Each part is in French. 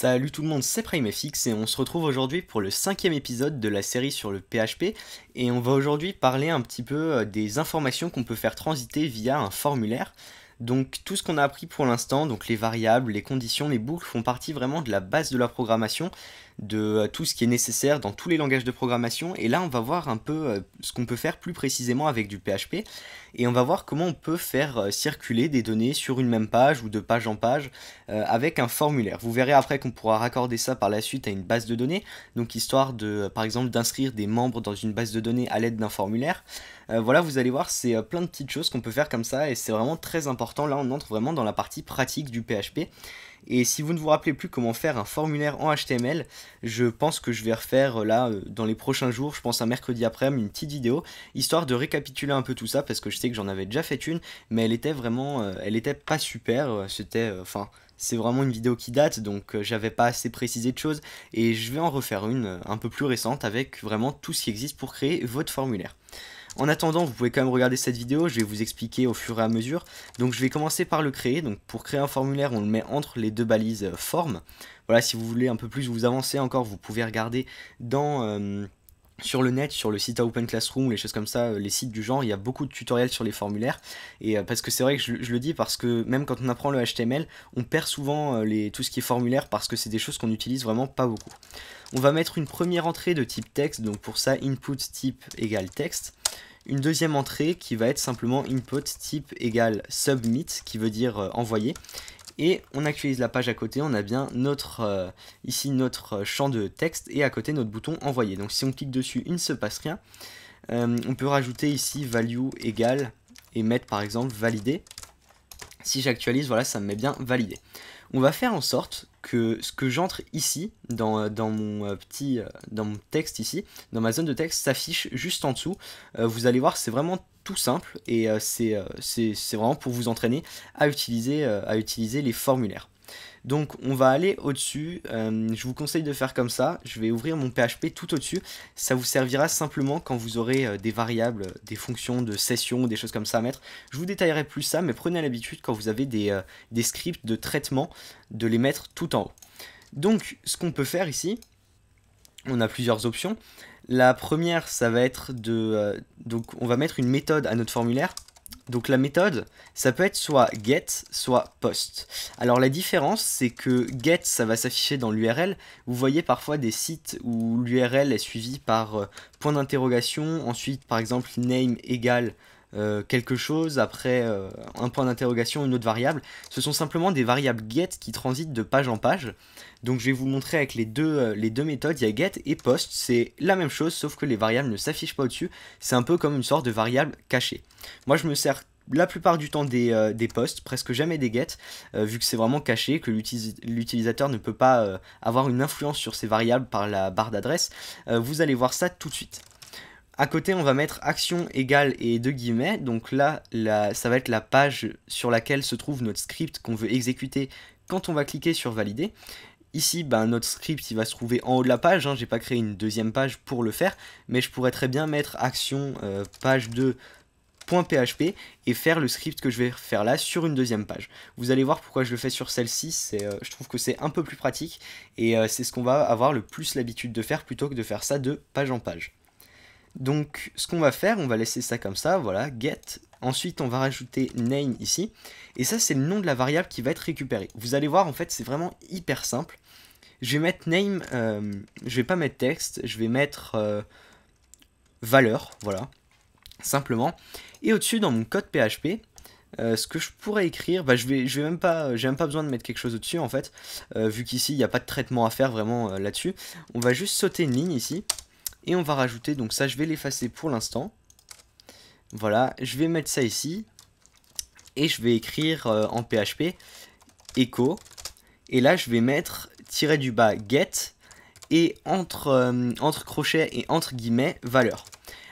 Salut tout le monde, c'est PrimeFX et on se retrouve aujourd'hui pour le cinquième épisode de la série sur le PHP et on va aujourd'hui parler un petit peu euh, des informations qu'on peut faire transiter via un formulaire. Donc tout ce qu'on a appris pour l'instant, donc les variables, les conditions, les boucles font partie vraiment de la base de la programmation de euh, tout ce qui est nécessaire dans tous les langages de programmation. Et là, on va voir un peu euh, ce qu'on peut faire plus précisément avec du PHP. Et on va voir comment on peut faire euh, circuler des données sur une même page ou de page en page avec un formulaire. Vous verrez après qu'on pourra raccorder ça par la suite à une base de données. Donc histoire de, par exemple, d'inscrire des membres dans une base de données à l'aide d'un formulaire. voilà, vous allez voir, c'est plein de petites choses qu'on peut faire comme ça et c'est vraiment très important. Là, on entre vraiment dans la partie pratique du PHP. Et si vous ne vous rappelez plus comment faire un formulaire en HTML, je pense que je vais refaire euh, là euh, dans les prochains jours, je pense un mercredi après-midi, une petite vidéo, histoire de récapituler un peu tout ça, parce que je sais que j'en avais déjà fait une, mais elle était vraiment, euh, elle était pas super, c'était, enfin, c'est vraiment une vidéo qui date, donc j'avais pas assez précisé de choses, et je vais en refaire une un peu plus récente avec vraiment tout ce qui existe pour créer votre formulaire. En attendant, vous pouvez quand même regarder cette vidéo, je vais vous expliquer au fur et à mesure. Donc je vais commencer par le créer. Donc pour créer un formulaire, on le met entre les deux balises euh, form. Voilà, si vous voulez un peu plus vous avancer encore, vous pouvez regarder dans... Euh, sur le net, sur le site à Open Classroom, les choses comme ça, euh, les sites du genre, il y a beaucoup de tutoriels sur les formulaires. Et euh, parce que c'est vrai que je, le dis parce que même quand on apprend le HTML, on perd souvent euh, les, tout ce qui est formulaire parce que c'est des choses qu'on n'utilise vraiment pas beaucoup. On va mettre une première entrée de type texte, donc pour ça input type égale texte. Une deuxième entrée qui va être simplement input type égale submit, qui veut dire envoyer et on actualise la page à côté, on a bien notre, euh, ici notre champ de texte et à côté notre bouton envoyer. Donc si on clique dessus, il ne se passe rien. Euh, on peut rajouter ici value égal et mettre par exemple valider. Si j'actualise, voilà, ça me met bien validé. On va faire en sorte que ce que j'entre ici, dans, euh, mon petit dans mon texte ici, dans ma zone de texte, s'affiche juste en dessous. vous allez voir, c'est vraiment tout simple et euh, euh, c'est vraiment pour vous entraîner à utiliser, euh, à utiliser les formulaires. Donc on va aller au-dessus, je vous conseille de faire comme ça, je vais ouvrir mon PHP tout au-dessus, ça vous servira simplement quand vous aurez des variables, des fonctions de session, des choses comme ça à mettre. Je vous détaillerai plus ça, mais prenez l'habitude quand vous avez des, des, scripts de traitement de les mettre tout en haut. Donc ce qu'on peut faire ici, on a plusieurs options. La première, ça va être de... Euh, donc on va mettre une méthode à notre formulaire. Donc la méthode, ça peut être soit get, soit post. Alors la différence, c'est que get, ça va s'afficher dans l'URL. Vous voyez parfois des sites où l'URL est suivie par euh, point d'interrogation, ensuite par exemple name égale euh, quelque chose, après euh, un point d'interrogation, une autre variable. Ce sont simplement des variables get qui transitent de page en page. Donc je vais vous montrer avec les deux, euh, les deux méthodes, il y a get et post, c'est la même chose sauf que les variables ne s'affichent pas au-dessus, c'est un peu comme une sorte de variable cachée. Moi je me sers la plupart du temps des, posts, presque jamais des get vu que c'est vraiment caché, que l'utilisateur ne peut pas avoir une influence sur ces variables par la barre d'adresse. vous allez voir ça tout de suite. À côté, on va mettre action égale et de guillemets. Donc là, ça va être la page sur laquelle se trouve notre script qu'on veut exécuter quand on va cliquer sur valider. Ici, ben, notre script il va se trouver en haut de la page. je hein. J'ai pas créé une deuxième page pour le faire, mais je pourrais très bien mettre action euh, page 2php et faire le script que je vais faire là sur une deuxième page. Vous allez voir pourquoi je le fais sur celle-ci, euh, je trouve que c'est un peu plus pratique et euh, c'est ce qu'on va avoir le plus l'habitude de faire plutôt que de faire ça de page en page. Donc ce qu'on va faire, on va laisser ça comme ça, voilà, get. Ensuite, on va rajouter name ici. Et ça, c'est le nom de la variable qui va être récupérée. Vous allez voir, en fait, c'est vraiment hyper simple. Je vais mettre name, euh, je vais pas mettre texte, je vais mettre euh, valeur, voilà, simplement. Et au-dessus, dans mon code PHP, euh, ce que je pourrais écrire, bah, je vais, je vais même pas, pas besoin de mettre quelque chose au-dessus en fait, vu qu'ici il n'y a pas de traitement à faire vraiment là-dessus. On va juste sauter une ligne ici et on va rajouter, donc ça je vais l'effacer pour l'instant. Voilà, je vais mettre ça ici. Et je vais écrire euh, en PHP echo. Et là je vais mettre tirer du bas get et entre, euh, entre crochets et entre guillemets valeur.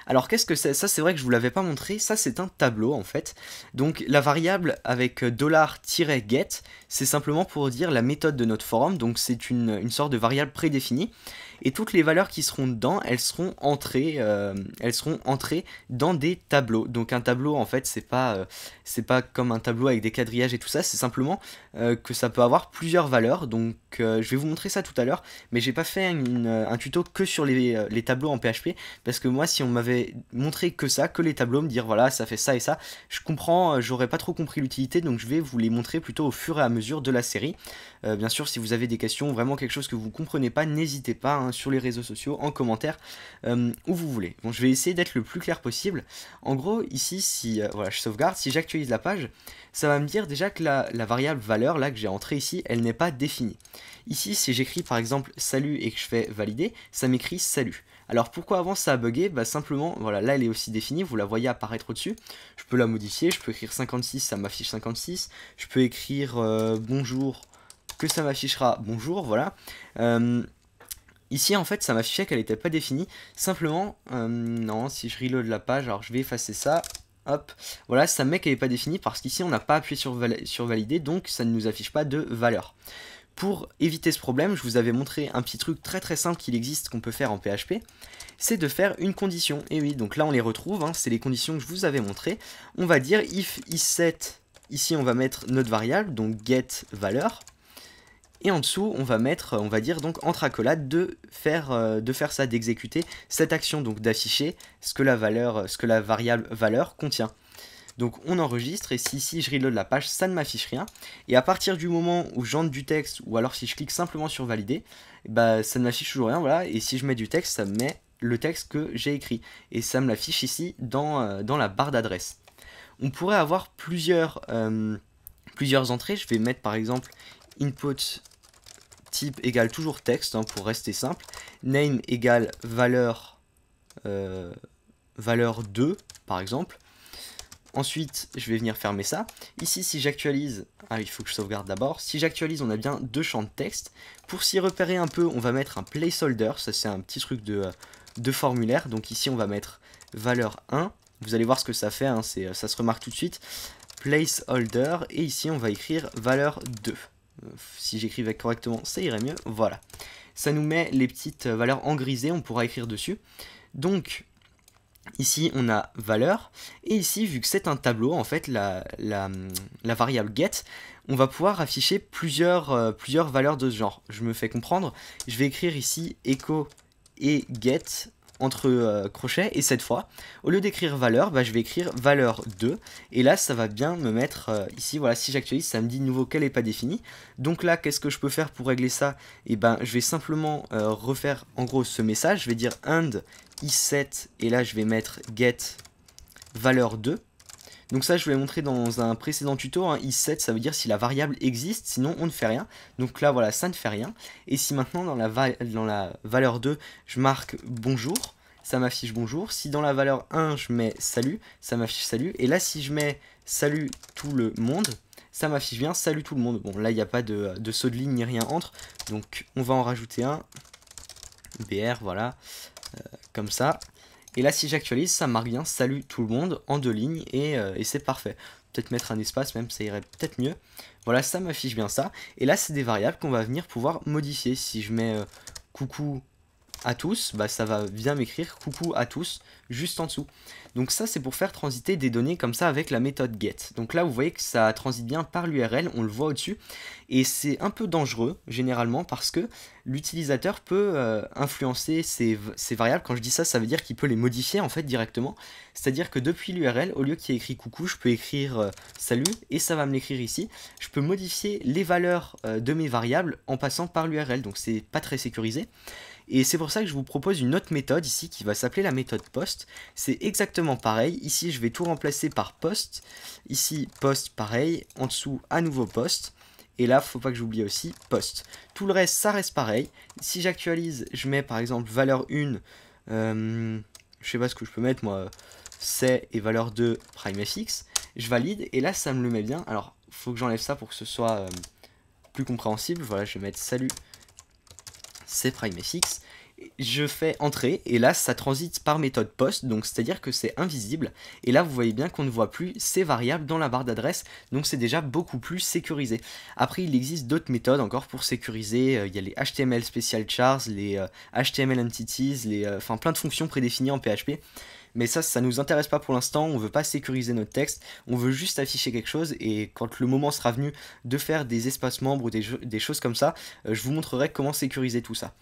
Alors qu'est-ce que c'est Ça c'est vrai que je vous l'avais pas montré, ça c'est un tableau en fait. Donc la variable avec euh, $-get, c'est simplement pour dire la méthode de notre forum, donc c'est une, une, sorte de variable prédéfinie et toutes les valeurs qui seront dedans, elles seront entrées, euh, elles seront entrées dans des tableaux. Donc un tableau, en fait, c'est pas, euh, c'est pas comme un tableau avec des quadrillages et tout ça, c'est simplement euh, que ça peut avoir plusieurs valeurs. Donc je vais vous montrer ça tout à l'heure, mais j'ai pas fait un tuto que sur les, tableaux en PHP parce que moi, si on m'avait montré que ça, que les tableaux, me dire voilà, ça fait ça et ça, je comprends, j'aurais pas trop compris l'utilité, donc je vais vous les montrer plutôt au fur et à mesure de la série. bien sûr, si vous avez des questions, vraiment quelque chose que vous comprenez pas, n'hésitez pas. Hein. Hein, sur les réseaux sociaux, en commentaire, euh, où vous voulez. Bon, je vais essayer d'être le plus clair possible. En gros, ici, si euh, voilà, je sauvegarde, si j'actualise la page, ça va me dire déjà que la, variable valeur, là, que j'ai entrée ici, elle n'est pas définie. Ici, si j'écris par exemple salut et que je fais valider, ça m'écrit salut. Alors pourquoi avant ça a bugué Bah simplement, voilà, là elle est aussi définie, vous la voyez apparaître au-dessus. Je peux la modifier, je peux écrire 56, ça m'affiche 56. Je peux écrire euh, bonjour, que ça m'affichera bonjour, voilà. Euh, Ici, en fait, ça m'affichait qu'elle n'était pas définie. Simplement, euh, non, si je reload la page, alors je vais effacer ça. Hop, voilà, ça me met qu'elle n'est pas définie parce qu'ici, on n'a pas appuyé sur, valider, donc ça ne nous affiche pas de valeur. Pour éviter ce problème, je vous avais montré un petit truc très très simple qu'il existe qu'on peut faire en PHP, c'est de faire une condition. Et oui, donc là on les retrouve, hein. c'est les conditions que je vous avais montrées. On va dire if isSet, ici on va mettre notre variable, donc get valeur, et en dessous, on va mettre, on va dire donc entre accolades de faire, euh, de faire ça, d'exécuter cette action, donc d'afficher ce que la valeur, euh, ce que la variable valeur contient. Donc on enregistre et si ici je reload la page, ça ne m'affiche rien. Et à partir du moment où j'entre du texte ou alors si je clique simplement sur valider, bah ça ne m'affiche toujours rien, voilà. Et si je mets du texte, ça me met le texte que j'ai écrit. Et ça me l'affiche ici dans, euh, la barre d'adresse. On pourrait avoir plusieurs, plusieurs entrées. Je vais mettre par exemple input type égale toujours texte hein, pour rester simple, name égale valeur, euh, valeur 2 par exemple. Ensuite, je vais venir fermer ça. Ici, si j'actualise, ah, il faut que je sauvegarde d'abord. Si j'actualise, on a bien deux champs de texte. Pour s'y repérer un peu, on va mettre un placeholder. Ça, c'est un petit truc de, euh, de formulaire. Donc ici, on va mettre valeur 1. Vous allez voir ce que ça fait, hein, euh, ça se remarque tout de suite. Placeholder. Et ici, on va écrire valeur 2. Euh, si j'écrivais correctement, ça irait mieux. Voilà. Ça nous met les petites valeurs en grisé, on pourra écrire dessus. Donc, ici, on a valeur. Et ici, vu que c'est un tableau, en fait, la, la, variable get, on va pouvoir afficher plusieurs, euh, plusieurs valeurs de ce genre. Je me fais comprendre. Je vais écrire ici echo et get entre crochet euh, crochets et cette fois au lieu d'écrire valeur bah, je vais écrire valeur 2 et là ça va bien me mettre euh, ici voilà si j'actualise ça me dit de nouveau qu'elle n'est pas définie donc là qu'est-ce que je peux faire pour régler ça et eh ben je vais simplement euh, refaire en gros ce message je vais dire and i7 et là je vais mettre get valeur 2 donc ça, je vous l'ai montré dans un précédent tuto, i7, hein. ça veut dire si la variable existe, sinon on ne fait rien. Donc là, voilà, ça ne fait rien. Et si maintenant, dans la, dans la valeur 2, je marque bonjour, ça m'affiche bonjour. Si dans la valeur 1, je mets salut, ça m'affiche salut. Et là, si je mets salut tout le monde, ça m'affiche bien salut tout le monde. Bon, là, il n'y a pas de, saut de ligne ni rien entre. Donc, on va en rajouter un. BR, voilà. Euh, comme ça. Et là, si j'actualise, ça marque bien, salut tout le monde, en deux lignes, euh, et, c'est parfait. Peut-être mettre un espace même, ça irait peut-être mieux. Voilà, ça m'affiche bien ça. Et là, c'est des variables qu'on va venir pouvoir modifier. Si je mets euh, coucou à tous, bah, ça va bien m'écrire coucou à tous juste en dessous. Donc ça c'est pour faire transiter des données comme ça avec la méthode get. Donc là vous voyez que ça transite bien par l'URL, on le voit au-dessus. Et c'est un peu dangereux généralement parce que l'utilisateur peut euh, influencer ces, variables. Quand je dis ça, ça veut dire qu'il peut les modifier en fait directement. C'est-à-dire que depuis l'URL, au lieu qu'il y ait écrit coucou, je peux écrire euh, salut et ça va me l'écrire ici. Je peux modifier les valeurs euh, de mes variables en passant par l'URL. Donc c'est pas très sécurisé. Et c'est pour ça que je vous propose une autre méthode ici qui va s'appeler la méthode post. C'est exactement pareil. Ici, je vais tout remplacer par post. Ici, post pareil. En dessous, à nouveau post. Et là, faut pas que j'oublie aussi post. Tout le reste, ça reste pareil. Si j'actualise, je mets par exemple valeur 1. Je euh, je sais pas ce que je peux mettre moi. C'est et valeur 2 primefx. Je valide et là, ça me le met bien. Alors, faut que j'enlève ça pour que ce soit euh, plus compréhensible. Voilà, je vais mettre salut c'est PrimeFX. Je fais entrer et là ça transite par méthode post, donc c'est-à-dire que c'est invisible. Et là vous voyez bien qu'on ne voit plus ces variables dans la barre d'adresse, donc c'est déjà beaucoup plus sécurisé. Après il existe d'autres méthodes encore pour sécuriser, euh, il y a les HTML special chars, les HTML euh, entities, les, euh, enfin plein de fonctions prédéfinies en PHP mais ça, ça nous intéresse pas pour l'instant. On veut pas sécuriser notre texte. On veut juste afficher quelque chose. Et quand le moment sera venu de faire des espaces membres ou des, choses comme ça, euh, je vous montrerai comment sécuriser tout ça.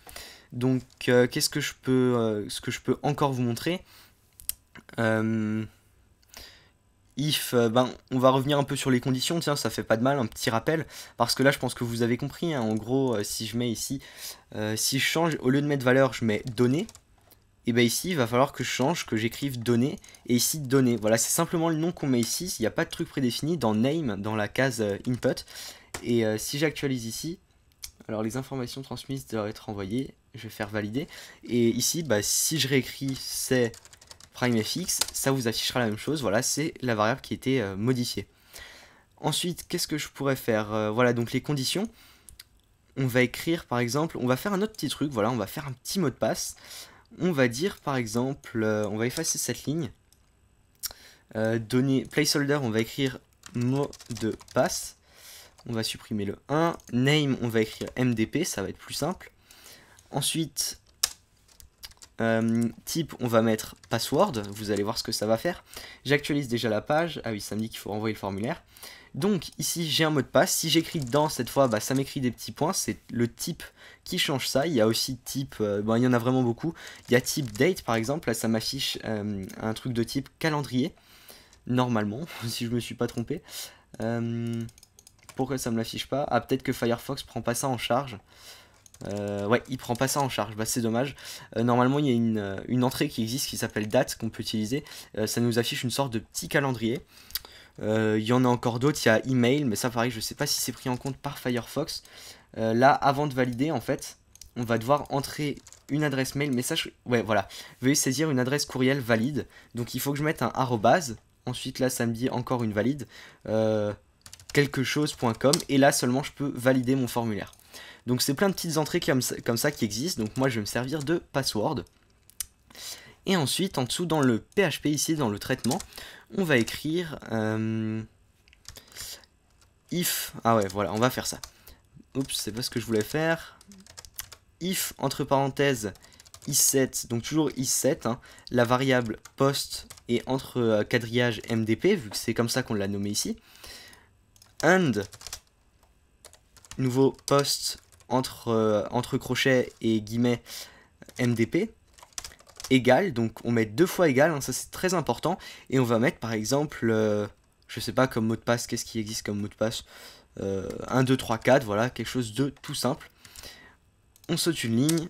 Donc, euh, qu'est-ce que je peux, euh, ce que je peux encore vous montrer if, ben, on va revenir un peu sur les conditions, tiens, ça fait pas de mal, un petit rappel, parce que là, je pense que vous avez compris, hein. en gros, si je mets ici, si je change, au lieu de mettre valeur, je mets données, et bien ici il va falloir que je change, que j'écrive données, et ici données, voilà c'est simplement le nom qu'on met ici, il n'y a pas de truc prédéfini dans name, dans la case euh, input, et euh, si j'actualise ici, alors les informations transmises doivent être envoyées, je vais faire valider, et ici bah, si je réécris c'est primefx, ça vous affichera la même chose, voilà c'est la variable qui a été euh, modifiée. Ensuite, qu'est-ce que je pourrais faire Voilà donc les conditions, on va écrire par exemple, on va faire un autre petit truc, voilà on va faire un petit mot de passe, on va dire par exemple, euh, on va effacer cette ligne. Euh, placeholder, on va écrire mot de passe. On va supprimer le 1. Name, on va écrire MDP, ça va être plus simple. Ensuite, euh, type, on va mettre password. Vous allez voir ce que ça va faire. J'actualise déjà la page. Ah oui, ça me dit qu'il faut renvoyer le formulaire. Donc ici j'ai un mot de passe, si j'écris dedans cette fois bah, ça m'écrit des petits points, c'est le type qui change ça, il y a aussi type, euh, il y en a vraiment beaucoup, il y a type date par exemple, là ça m'affiche euh, un truc de type calendrier, normalement, si je me suis pas trompé. Euh, pourquoi ça me l'affiche pas Ah peut-être que Firefox prend pas ça en charge. ouais, il prend pas ça en charge, bah, c'est dommage. normalement, il y a une, entrée qui existe qui s'appelle date qu'on peut utiliser. ça nous affiche une sorte de petit calendrier. Euh, il y en a encore d'autres, il y a email, mais ça pareil, je ne sais pas si c'est pris en compte par Firefox. Euh, là, avant de valider, en fait, on va devoir entrer une adresse mail, message, ouais voilà, veuillez saisir une adresse courriel valide. Donc il faut que je mette un arrobase, ensuite là ça me dit encore une valide, euh, quelque chose.com, et là seulement je peux valider mon formulaire. Donc c'est plein de petites entrées comme comme ça qui existent, donc moi je vais me servir de password. Et ensuite, en dessous, dans le PHP, ici, dans le traitement, on va écrire euh, if. Ah ouais, voilà, on va faire ça. Oups, c'est pas ce que je voulais faire. If, entre parenthèses, i donc toujours i7, hein, la variable post et entre euh, quadrillage mdp, vu que c'est comme ça qu'on l'a nommé ici, and, nouveau post entre, euh, entre crochets et guillemets mdp, égal, donc on met deux fois égal, hein, ça c'est très important, et on va mettre par exemple, euh, je sais pas comme mot de passe, qu'est-ce qui existe comme mot de passe 1, 2, 3, 4, voilà, quelque chose de tout simple. On saute une ligne,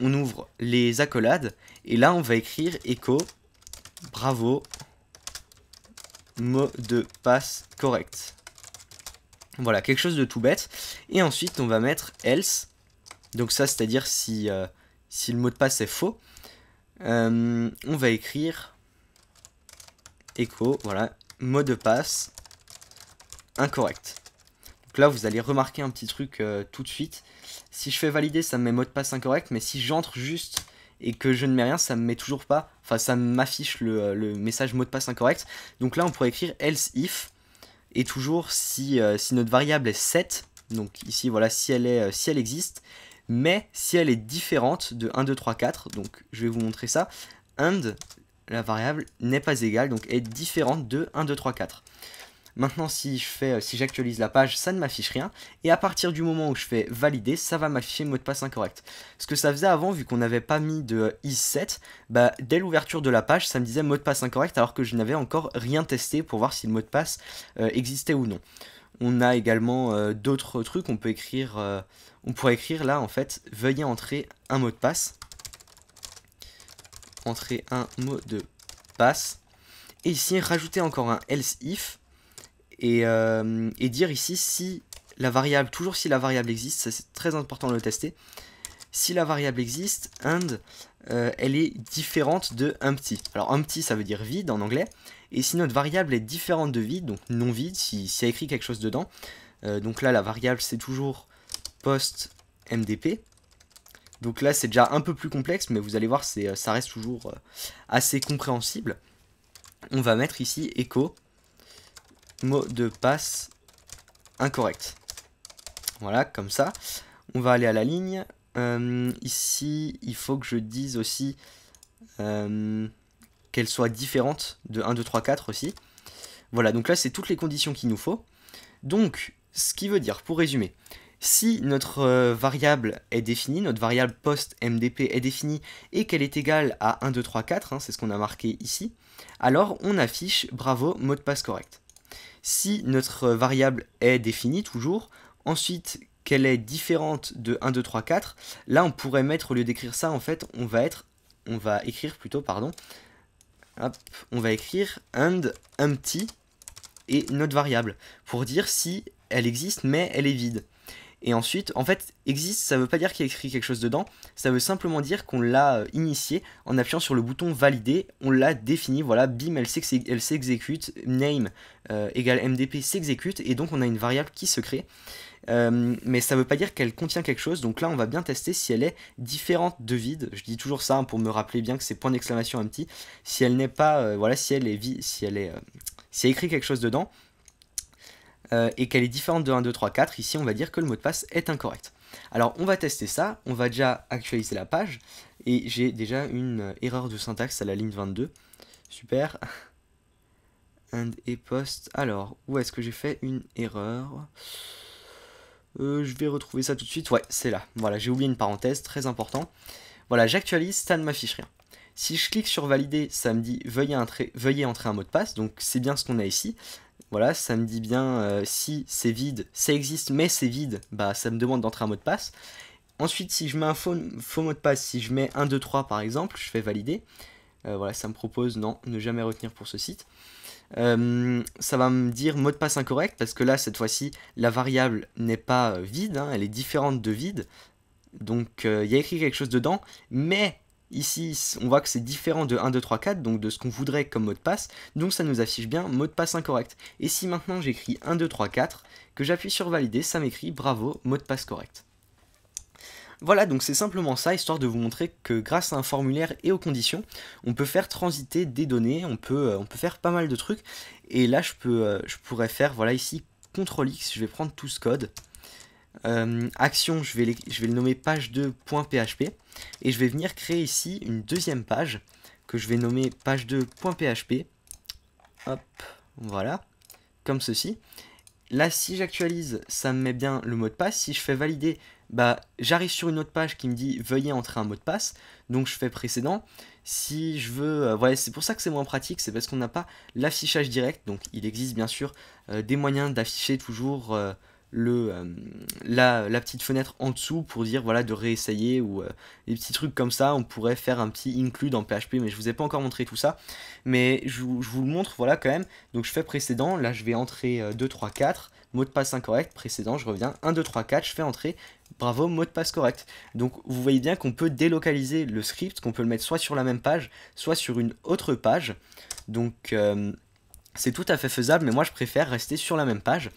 on ouvre les accolades, et là on va écrire echo bravo, mot de passe correct. Voilà, quelque chose de tout bête. Et ensuite on va mettre else, donc ça c'est-à-dire si, euh, si le mot de passe est faux. Euh, on va écrire echo voilà, mot de passe incorrect. Donc là, vous allez remarquer un petit truc euh, tout de suite. Si je fais valider, ça me met mot de passe incorrect, mais si j'entre juste et que je ne mets rien, ça me met toujours pas, enfin ça m'affiche le, euh, message mot de passe incorrect. Donc là, on pourrait écrire else if, et toujours si, si notre variable est set, donc ici, voilà, si elle, est, si elle existe, mais si elle est différente de 1, 2, 3, 4, donc je vais vous montrer ça, and, la variable n'est pas égale, donc est différente de 1, 2, 3, 4. Maintenant, si je si j'actualise la page, ça ne m'affiche rien. Et à partir du moment où je fais valider, ça va m'afficher mot de passe incorrect. Ce que ça faisait avant, vu qu'on n'avait pas mis de is7, bah, dès l'ouverture de la page, ça me disait mot de passe incorrect, alors que je n'avais encore rien testé pour voir si le mot de passe euh, existait ou non. On a également euh, d'autres trucs, on peut écrire... Euh, on pourrait écrire là en fait veuillez entrer un mot de passe entrer un mot de passe et ici rajouter encore un else if et, euh, dire ici si la variable toujours si la variable existe c'est très important de le tester si la variable existe and euh, elle est différente de empty alors empty ça veut dire vide en anglais et si notre variable est différente de vide donc non vide si, y a écrit quelque chose dedans euh, donc là la variable c'est toujours post MDP. Donc là, c'est déjà un peu plus complexe, mais vous allez voir, euh, ça reste toujours euh, assez compréhensible. On va mettre ici écho mot de passe incorrect. Voilà, comme ça. On va aller à la ligne. Euh, ici, il faut que je dise aussi qu'elle soit différente de 1, 2, 3, 4 aussi. Voilà, donc là, c'est toutes les conditions qu'il nous faut. Donc, ce qui veut dire, pour résumer, si notre euh, variable est définie, notre variable post-MDP est définie et qu'elle est égale à 1, 2, 3, 4, c'est ce qu'on a marqué ici, alors on affiche bravo mot de passe correct. Si notre variable est définie toujours, ensuite qu'elle est différente de 1, 2, 3, 4, là on pourrait mettre, au lieu d'écrire ça, en fait, on va être, on va écrire plutôt, pardon, hop, on va écrire and empty et notre variable pour dire si elle existe mais elle est vide. Et ensuite, en fait, existe, ça veut pas dire qu'il y a écrit quelque chose dedans, ça veut simplement dire qu'on l'a euh, initié en appuyant sur le bouton valider, on l'a défini, voilà, bim, elle s'exécute, name euh, égale mdp s'exécute, et donc on a une variable qui se crée. Euh, mais ça veut pas dire qu'elle contient quelque chose, donc là on va bien tester si elle est différente de vide, je dis toujours ça hein, pour me rappeler bien que c'est point d'exclamation un petit, si elle n'est pas, voilà, si elle est, si elle est, si elle écrit quelque chose dedans, euh, et qu'elle est différente de 1, 2, 3, 4, ici on va dire que le mot de passe est incorrect. Alors on va tester ça, on va déjà actualiser la page, et j'ai déjà une euh, erreur de syntaxe à la ligne 22. Super. And et post. Alors, où est-ce que j'ai fait une erreur euh, Je vais retrouver ça tout de suite. Ouais, c'est là. Voilà, j'ai oublié une parenthèse, très important. Voilà, j'actualise, ça ne m'affiche rien. Si je clique sur valider, ça me dit veuillez entrer un mot de passe, donc c'est bien ce qu'on a ici. Voilà, ça me dit bien euh, si c'est vide, ça existe, mais c'est vide, bah ça me demande d'entrer un mot de passe. Ensuite, si je mets un faux, mot de passe, si je mets 1, 2, 3 par exemple, je fais valider. Euh, voilà, ça me propose non, ne jamais retenir pour ce site. Euh, ça va me dire mot de passe incorrect parce que là, cette fois-ci, la variable n'est pas vide, hein, elle est différente de vide. Donc il y a écrit quelque chose dedans, mais Ici, on voit que c'est différent de 1, 2, 3, 4, donc de ce qu'on voudrait comme mot de passe, donc ça nous affiche bien mot de passe incorrect. Et si maintenant j'écris 1, 2, 3, 4, que j'appuie sur valider, ça m'écrit bravo, mot de passe correct. Voilà, donc c'est simplement ça, histoire de vous montrer que grâce à un formulaire et aux conditions, on peut faire transiter des données, on peut, euh, on peut faire pas mal de trucs. Et là, je, peux, euh, je pourrais faire, voilà, ici, CTRL-X, je vais prendre tout ce code, euh, action, je vais, le nommer page2.php et je vais venir créer ici une deuxième page que je vais nommer page2.php. Hop, voilà, comme ceci. Là, si j'actualise, ça me met bien le mot de passe. Si je fais valider, bah, j'arrive sur une autre page qui me dit veuillez entrer un mot de passe. Donc je fais précédent. Si je veux, euh, voilà, c'est pour ça que c'est moins pratique, c'est parce qu'on n'a pas l'affichage direct. Donc il existe bien sûr euh, des moyens d'afficher toujours le, euh, la, petite fenêtre en dessous pour dire voilà de réessayer ou les euh, des petits trucs comme ça. On pourrait faire un petit include en PHP, mais je vous ai pas encore montré tout ça. Mais je, vous le montre, voilà quand même. Donc je fais précédent, là je vais entrer 2, 3, 4, mot de passe incorrect, précédent, je reviens, 1, 2, 3, 4, je fais entrer, bravo, mot de passe correct. Donc vous voyez bien qu'on peut délocaliser le script, qu'on peut le mettre soit sur la même page, soit sur une autre page. Donc euh, c'est tout à fait faisable, mais moi je préfère rester sur la même page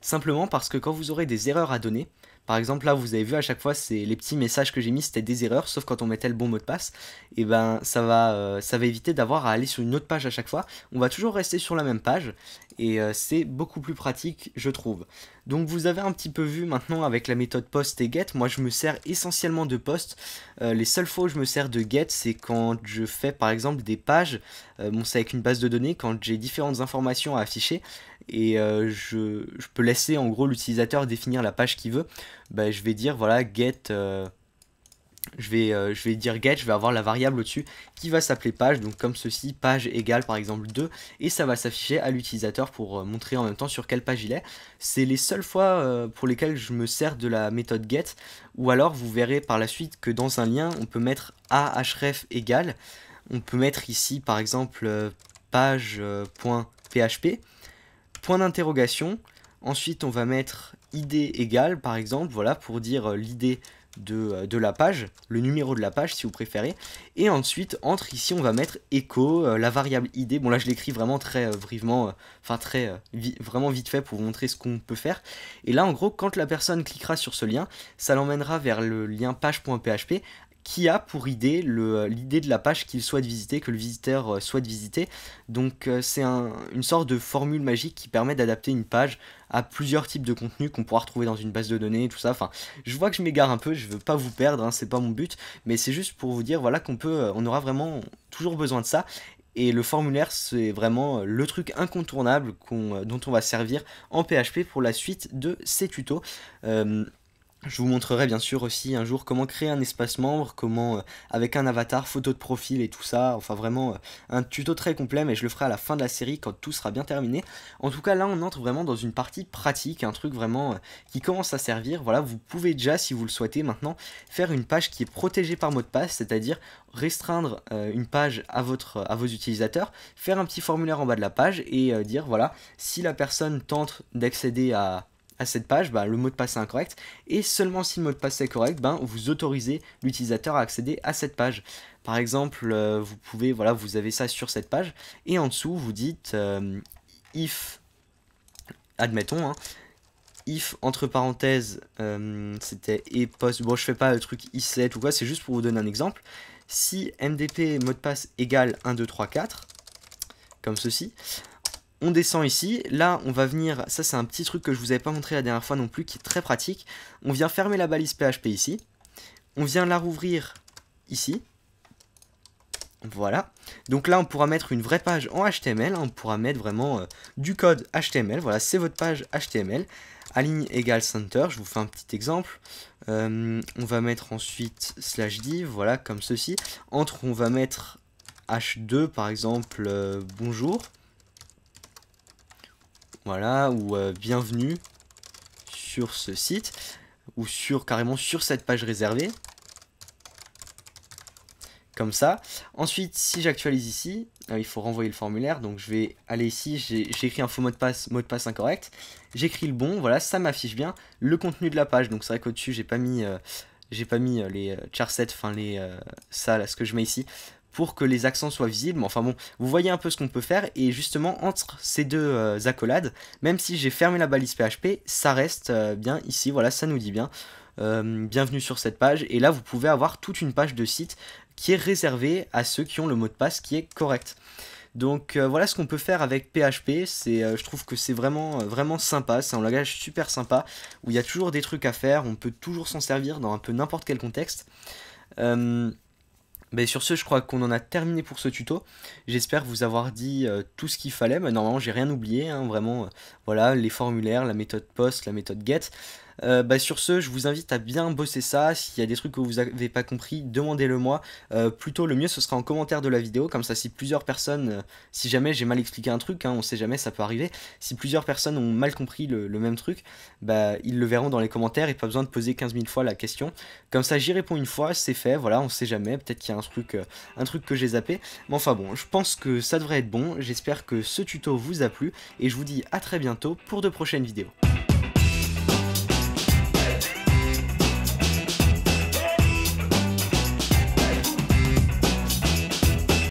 simplement parce que quand vous aurez des erreurs à donner, par exemple là vous avez vu à chaque fois c'est les petits messages que j'ai mis c'était des erreurs sauf quand on mettait le bon mot de passe et eh ben ça va euh, ça va éviter d'avoir à aller sur une autre page à chaque fois on va toujours rester sur la même page et euh, c'est beaucoup plus pratique je trouve. Donc vous avez un petit peu vu maintenant avec la méthode post et get, moi je me sers essentiellement de post. Euh, les seules fois où je me sers de get c'est quand je fais par exemple des pages, euh, bon c'est avec une base de données, quand j'ai différentes informations à afficher et je, je, peux laisser en gros l'utilisateur définir la page qu'il veut, bah, je vais dire voilà get je vais, euh, je vais dire get, je vais avoir la variable au-dessus qui va s'appeler page, donc comme ceci, page égale par exemple 2, et ça va s'afficher à l'utilisateur pour euh, montrer en même temps sur quelle page il est. C'est les seules fois euh, pour lesquelles je me sers de la méthode get, ou alors vous verrez par la suite que dans un lien, on peut mettre ahref égale, on peut mettre ici par exemple page.php, point d'interrogation, ensuite on va mettre id égale par exemple, voilà, pour dire l'idée euh, de, la page, le numéro de la page si vous préférez. Et ensuite, entre ici, on va mettre echo, euh, la variable id. Bon là, je l'écris vraiment très euh, brièvement, enfin très vraiment vite fait pour vous montrer ce qu'on peut faire. Et là, en gros, quand la personne cliquera sur ce lien, ça l'emmènera vers le lien page.php qui a pour idée euh, l'idée de la page qu'il souhaite visiter, que le visiteur euh, souhaite visiter. Donc euh, c'est une sorte de formule magique qui permet d'adapter une page à plusieurs types de contenus qu'on pourra retrouver dans une base de données et tout ça. Enfin, je vois que je m'égare un peu, je veux pas vous perdre, hein, c'est pas mon but, mais c'est juste pour vous dire voilà qu'on peut, on aura vraiment toujours besoin de ça. Et le formulaire, c'est vraiment le truc incontournable dont on va servir en PHP pour la suite de ces tutos. Je vous montrerai bien sûr aussi un jour comment créer un espace membre, comment euh, avec un avatar, photo de profil et tout ça, enfin vraiment euh, un tuto très complet mais je le ferai à la fin de la série quand tout sera bien terminé. En tout cas là on entre vraiment dans une partie pratique, un truc vraiment euh, qui commence à servir, voilà vous pouvez déjà si vous le souhaitez maintenant faire une page qui est protégée par mot de passe, c'est-à-dire restreindre une page à, votre, à vos utilisateurs, faire un petit formulaire en bas de la page et dire voilà si la personne tente d'accéder à à cette page, bah, le mot de passe est incorrect. Et seulement si le mot de passe est correct, ben, vous autorisez l'utilisateur à accéder à cette page. Par exemple, euh, vous pouvez, voilà, vous avez ça sur cette page. Et en dessous, vous dites euh, if, admettons, hein, if entre parenthèses, euh, c'était et post. Bon, je fais pas le truc i7 ou quoi, c'est juste pour vous donner un exemple. Si mdp mot de passe égale 1, 2, 3, 4, comme ceci, on descend ici, là on va venir, ça c'est un petit truc que je vous avais pas montré la dernière fois non plus, qui est très pratique, on vient fermer la balise PHP ici, on vient la rouvrir ici, voilà. Donc là, on pourra mettre une vraie page en HTML. Hein. On pourra mettre vraiment euh, du code HTML. Voilà, c'est votre page HTML. Aligne égale center. Je vous fais un petit exemple. Euh, on va mettre ensuite slash div. Voilà, comme ceci. Entre, on va mettre h2 par exemple euh, bonjour. Voilà, ou euh, bienvenue sur ce site, ou sur carrément sur cette page réservée. Comme ça. Ensuite, si j'actualise ici, euh, il faut renvoyer le formulaire. Donc je vais aller ici, j'écris faux mot de passe, mot de passe incorrect. J'écris le bon, voilà, ça m'affiche bien le contenu de la page. Donc c'est vrai qu'au-dessus, j'ai pas mis euh, j'ai pas mis les charsets, enfin les ça ce que je mets ici, pour que les accents soient visibles. enfin bon, vous voyez un peu ce qu'on peut faire. Et justement, entre ces deux euh, accolades, même si j'ai fermé la balise PHP, ça reste euh, bien ici. Voilà, ça nous dit bien. Euh, bienvenue sur cette page. Et là, vous pouvez avoir toute une page de site qui est réservée à ceux qui ont le mot de passe qui est correct. Donc voilà ce qu'on peut faire avec PHP, c'est, je trouve que c'est vraiment, vraiment sympa, c'est un langage super sympa, où il y a toujours des trucs à faire, on peut toujours s'en servir dans un peu n'importe quel contexte sur ce, je crois qu'on en a terminé pour ce tuto. J'espère vous avoir dit euh, tout ce qu'il fallait. Mais normalement, j'ai rien oublié. Hein. vraiment, euh, voilà, les formulaires, la méthode POST, la méthode GET. Euh, bah, sur ce, je vous invite à bien bosser ça. S'il y a des trucs que vous n'avez pas compris, demandez-le moi. Euh, plutôt, le mieux, ce sera en commentaire de la vidéo. Comme ça, si plusieurs personnes, euh, si jamais j'ai mal expliqué un truc, hein, on sait jamais, ça peut arriver. Si plusieurs personnes ont mal compris le, même truc, bah, ils le verront dans les commentaires et pas besoin de poser 15 000 fois la question. Comme ça, j'y réponds une fois, c'est fait. Voilà, on sait jamais. Peut-être qu'il y a un truc, un truc que j'ai zappé. Mais enfin bon, je pense que ça devrait être bon. J'espère que ce tuto vous a plu et je vous dis à très bientôt pour de prochaines vidéos.